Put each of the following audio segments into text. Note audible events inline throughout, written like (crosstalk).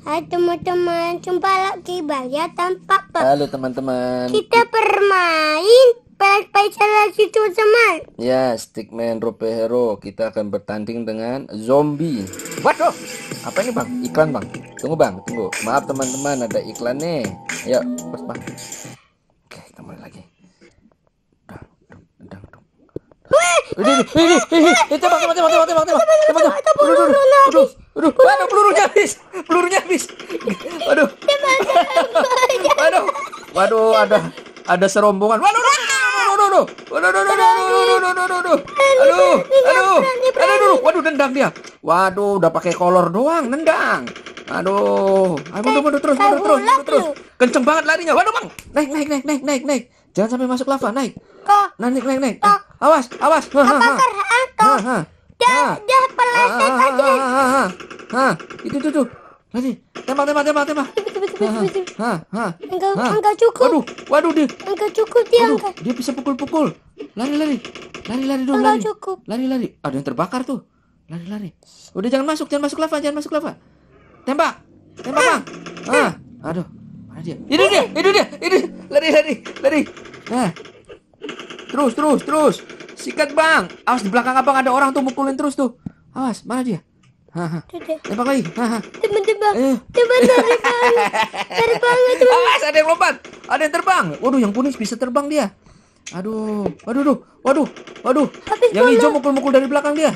Hai teman-teman, jumpa lagi Balia tanpa pak Halo teman-teman. Kita bermain Pelajaran lagi teman. Ya, Stickman Rope Hero. Kita akan bertanding dengan zombie. Waduh, apa ini bang? Iklan bang. Tunggu bang, tunggu. Maaf teman-teman, ada iklan nih. Ayo, ya, pas bang. Oke, kita mulai lagi. Ini, ini, ini, ini, tembak, tembak, tembak, tembak, tembak, tembak, tembak, tembak, tembak, tembak, tembak, tembak, Aduh, aduh pelurunya habis. Pelurunya habis. Waduh, Aduh. Waduh, ada ada serombongan. Waduh. Waduh, waduh, waduh, waduh, waduh, waduh, waduh, waduh, nendang dia. Waduh, udah pakai kolor doang, nendang. Aduh, ayo mundur, mundur terus, mundur terus, mundur terus. Kenceng banget larinya. Waduh, bang, naik, naik, naik, naik, naik, naik. Jangan sampai masuk lava, naik. Kok? Naik, naik, naik. Awas, awas. Apakah aku? Dah, dah, peleset aja. Hah, itu tuh tuh. Nanti tembak tembak tembak tembak. Hah, hah. Enggak enggak cukup. Waduh, waduh dia. Enggak cukup dia waduh, Dia bisa pukul-pukul. Lari lari. Lari lari dulu enggak lari. cukup. Lari lari. Ada yang terbakar tuh. Lari lari. Udah jangan masuk, jangan masuk lava, jangan masuk lava. Tembak. Tembak, Bang. Ah, aduh. Mana dia? Itu dia, itu dia, itu Lari lari lari. Nah. Terus terus terus. Sikat, Bang. Awas di belakang Abang ada orang tuh mukulin terus tuh. Awas, mana dia? Haha. Tembak lagi. Haha. Teman tebak. Eh. Teman terbang. Terbang itu. ada yang lompat. Ada yang terbang. Waduh yang kuning bisa terbang dia. Aduh. Waduh duh. Waduh. Waduh. Habis yang hijau mukul-mukul dari belakang dia.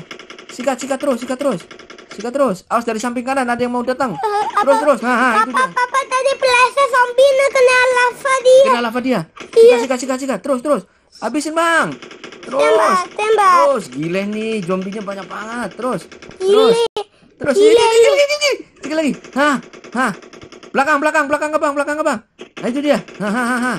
Sikat sikat terus, sikat terus. Sikat terus. Awas dari samping kanan ada yang mau datang. Uh, eh, terus apa, terus. Nah, nah apa, itu dia. Apa, apa tadi pelasa zombie nah, kena lava dia. Kena lava dia. Sikat, iya. sikat sikat sikat terus terus. Habisin, Bang. Terus. Tembak, tembak. Terus, gile nih, zombinya banyak banget. Terus. Gile. Terus. Terus gile. ini, ini, ini, ini. lagi. Hah, hah. Belakang, belakang, belakang ke bang, belakang ke bang. Nah, itu dia. Hah, hah, hah, hah.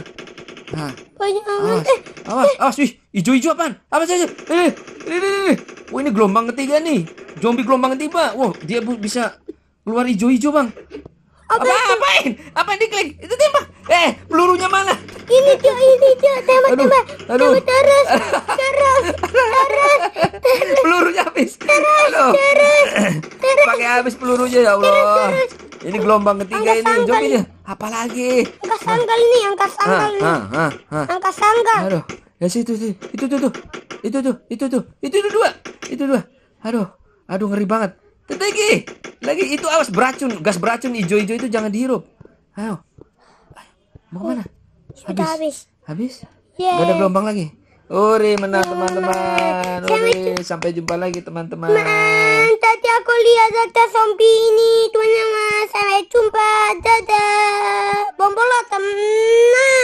Nah. Banyak awas, eh, awas, eh. awas, wih, hijau-hijau apaan? Apa sih? Eh, ini, ini, ini. Wah, ini gelombang ketiga nih. Zombie gelombang ketiga. Wah, dia bisa keluar hijau-hijau, Bang. Apa, apa apain? Apain diklik? Itu tembak. Eh, pelurunya mana? tembak, aduh, tembak, aduh. tembak terus, terus, terus, terus. Pelurunya habis. Terus, aduh. terus, terus. (clears throat) Pakai habis pelurunya ya Allah. Terus, terus. Ini gelombang ketiga angka ini, jom ini. Apalagi? Angka sanggal ini, angka ah, sanggal ini. Ah, ah, angka sanggal. Aduh, ya situ sih, itu tuh tuh, itu tuh, itu tuh, itu tuh dua, itu dua. Aduh, aduh ngeri banget. Lagi, lagi itu awas beracun, gas beracun hijau-hijau itu jangan dihirup. Ayo, mau mana? Sudah habis. Habis? Yeay. Gak ada gelombang lagi. Uri menang teman-teman. Uri sampai jumpa lagi teman-teman. Tadi aku lihat ada zombie ini teman-teman. Sampai jumpa. Dadah. Bombolo teman.